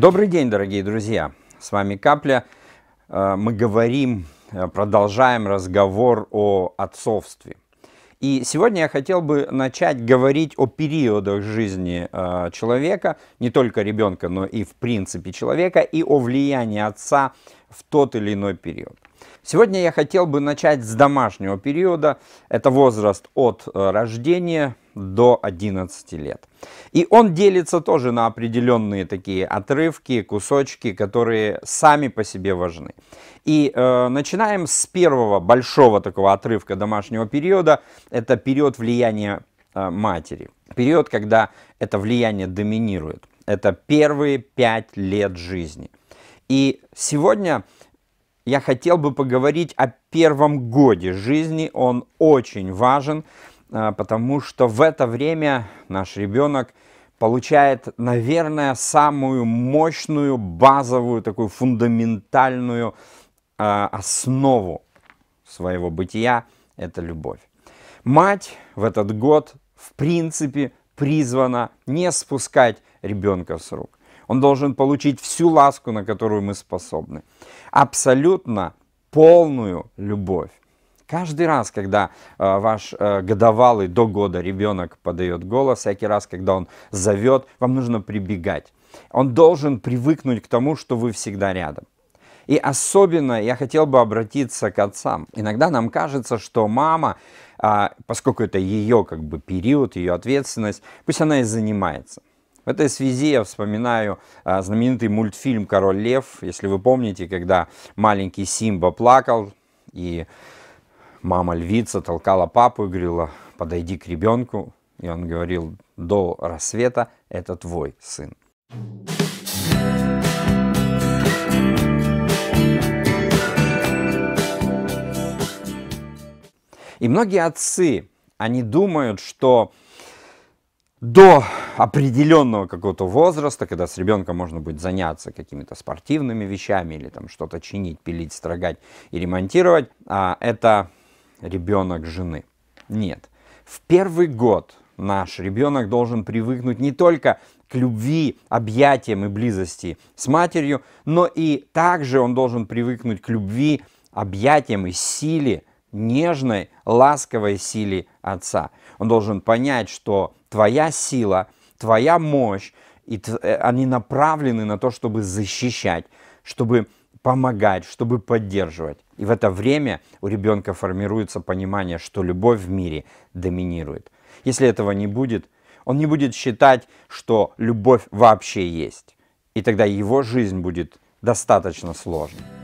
Добрый день, дорогие друзья! С вами Капля. Э, мы говорим, э, продолжаем разговор о отцовстве. И сегодня я хотел бы начать говорить о периодах жизни э, человека, не только ребенка, но и в принципе человека, и о влиянии отца в тот или иной период. Сегодня я хотел бы начать с домашнего периода. Это возраст от рождения до 11 лет. И он делится тоже на определенные такие отрывки, кусочки, которые сами по себе важны. И э, начинаем с первого большого такого отрывка домашнего периода. Это период влияния э, матери. Период, когда это влияние доминирует. Это первые пять лет жизни. И сегодня я хотел бы поговорить о первом годе жизни. Он очень важен, а, потому что в это время наш ребенок получает, наверное, самую мощную, базовую, такую фундаментальную а, основу своего бытия – это любовь. Мать в этот год, в принципе, призвана не спускать ребенка с рук. Он должен получить всю ласку, на которую мы способны. Абсолютно полную любовь. Каждый раз, когда э, ваш э, годовалый до года ребенок подает голос, всякий раз, когда он зовет, вам нужно прибегать. Он должен привыкнуть к тому, что вы всегда рядом. И особенно я хотел бы обратиться к отцам. Иногда нам кажется, что мама, а, поскольку это ее как бы период, ее ответственность, пусть она и занимается. В этой связи я вспоминаю а, знаменитый мультфильм «Король лев». Если вы помните, когда маленький Симба плакал, и мама львица толкала папу и говорила, подойди к ребенку. И он говорил, до рассвета это твой сын. И многие отцы, они думают, что до определенного какого-то возраста, когда с ребенком можно будет заняться какими-то спортивными вещами или там что-то чинить, пилить, строгать и ремонтировать, а, это ребенок жены. Нет. В первый год наш ребенок должен привыкнуть не только к любви, объятиям и близости с матерью, но и также он должен привыкнуть к любви, объятиям и силе, нежной, ласковой силе отца. Он должен понять, что твоя сила, твоя мощь, и э, они направлены на то, чтобы защищать, чтобы помогать, чтобы поддерживать. И в это время у ребенка формируется понимание, что любовь в мире доминирует. Если этого не будет, он не будет считать, что любовь вообще есть. И тогда его жизнь будет достаточно сложной.